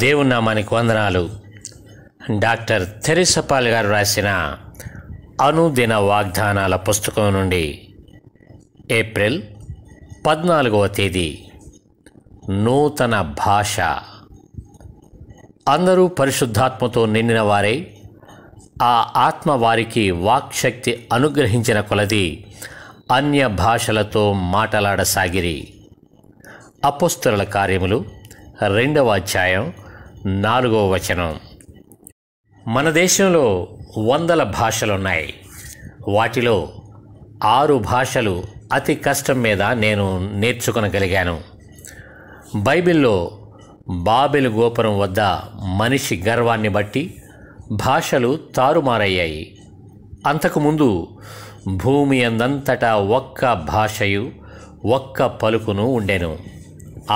దేవునామానికి వందనాలు డాక్టర్ తెరిసపాల్ గారు రాసిన అనుదిన వాగ్దానాల పుస్తకం నుండి ఏప్రిల్ పద్నాలుగవ తేదీ నూతన భాష అందరూ పరిశుద్ధాత్మతో నిండిన వారే ఆ ఆత్మ వారికి వాక్శక్తి అనుగ్రహించిన కొలది అన్య భాషలతో మాటలాడసాగిరి అపుస్తరుల కార్యములు రెండవ అధ్యాయం నాలుగవ వచనం మన దేశంలో వందల భాషలున్నాయి వాటిలో ఆరు భాషలు అతి కష్టం మీద నేను నేర్చుకొనగలిగాను బైబిల్లో బాబెల్ గోపురం వద్ద మనిషి గర్వాన్ని బట్టి భాషలు తారుమారయ్యాయి అంతకుముందు భూమి అందంతటా ఒక్క భాషయు ఒక్క పలుకును ఉండెను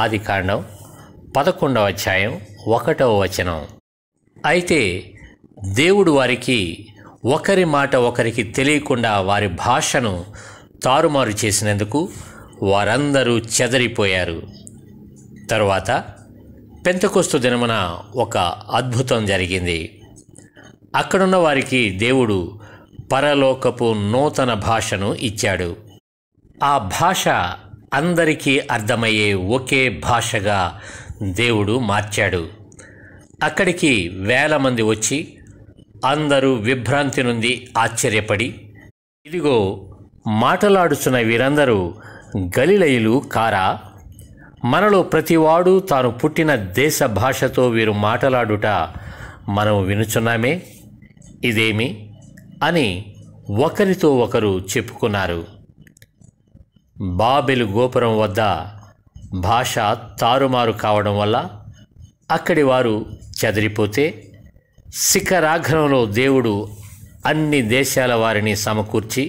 ఆది కాండం పదకొండవ అధ్యాయం ఒకటవ వచనం అయితే దేవుడు వారికి ఒకరి మాట ఒకరికి తెలియకుండా వారి భాషను తారుమారు చేసినందుకు వారందరూ చెదరిపోయారు తరువాత పెంతకొస్తు దినమున ఒక అద్భుతం జరిగింది అక్కడున్న వారికి దేవుడు పరలోకపు నూతన భాషను ఇచ్చాడు ఆ భాష అందరికీ అర్థమయ్యే ఒకే భాషగా దేవుడు మార్చాడు అక్కడికి వేల మంది వచ్చి అందరూ విభ్రాంతి నుండి ఆశ్చర్యపడి ఇదిగో మాటలాడుచున్న వీరందరూ గలిలయులు కారా మనలో ప్రతివాడు తాను పుట్టిన దేశ భాషతో వీరు మాటలాడుట మనం వినుచున్నామే ఇదేమి అని ఒకరితో ఒకరు చెప్పుకున్నారు బాబెలు గోపురం వద్ద భాష తారుమారు కావడం వల్ల అక్కడి వారు చదిరిపోతే శిఖరాఘ్రంలో దేవుడు అన్ని దేశాల వారిని సమకూర్చి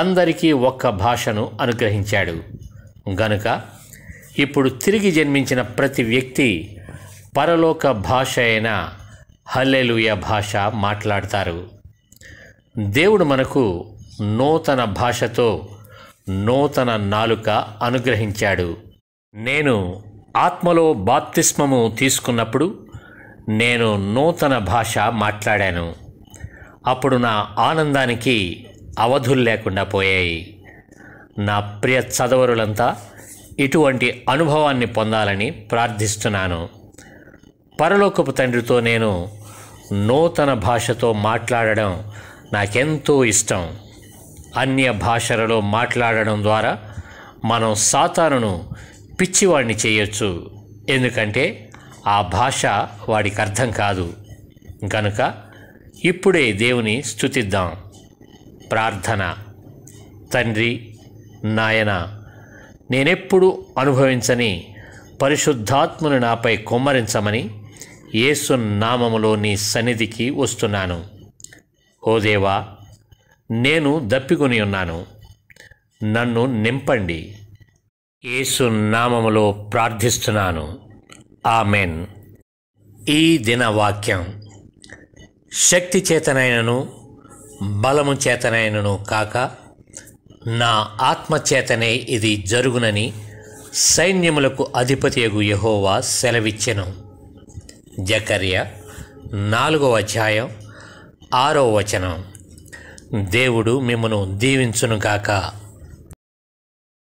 అందరికీ ఒక్క భాషను అనుగ్రహించాడు గనుక ఇప్పుడు తిరిగి జన్మించిన ప్రతి వ్యక్తి పరలోక భాష అయిన హల్లెలుయ భాష మాట్లాడతారు దేవుడు మనకు నూతన భాషతో నూతన నాలుక అనుగ్రహించాడు నేను ఆత్మలో బాప్తిస్మము తీసుకున్నప్పుడు నేను నూతన భాష మాట్లాడాను అప్పుడు నా ఆనందానికి అవధులు లేకుండా పోయాయి నా ప్రియ చదవరులంతా ఇటువంటి అనుభవాన్ని పొందాలని ప్రార్థిస్తున్నాను పరలోకపు తండ్రితో నేను నూతన భాషతో మాట్లాడడం నాకెంతో ఇష్టం అన్య భాషలలో మాట్లాడడం ద్వారా మనం సాతానును పిచ్చివాడిని చేయొచ్చు ఎందుకంటే ఆ భాష వాడికి అర్థం కాదు కనుక ఇప్పుడే దేవుని స్థుతిద్దాం ప్రార్థన తండ్రి నాయన నేనెప్పుడు అనుభవించని పరిశుద్ధాత్ముని నాపై కుమ్మరించమని ఏసు నామములో నీ సన్నిధికి వస్తున్నాను ఓ దేవా నేను దప్పికొని ఉన్నాను నన్ను నింపండి యేసు నామములో ప్రార్థిస్తున్నాను ఆమెన్ ఈ దిన వాక్యం శక్తి చేతనైనను బలము చేతనైనను కాక నా ఆత్మచేతనే ఇది జరుగునని సైన్యములకు అధిపతియగు యహోవా సెలవిచ్చెను జకర్య నాలుగో అధ్యాయం ఆరో వచనం దేవుడు మిమ్మను దీవించునుగాక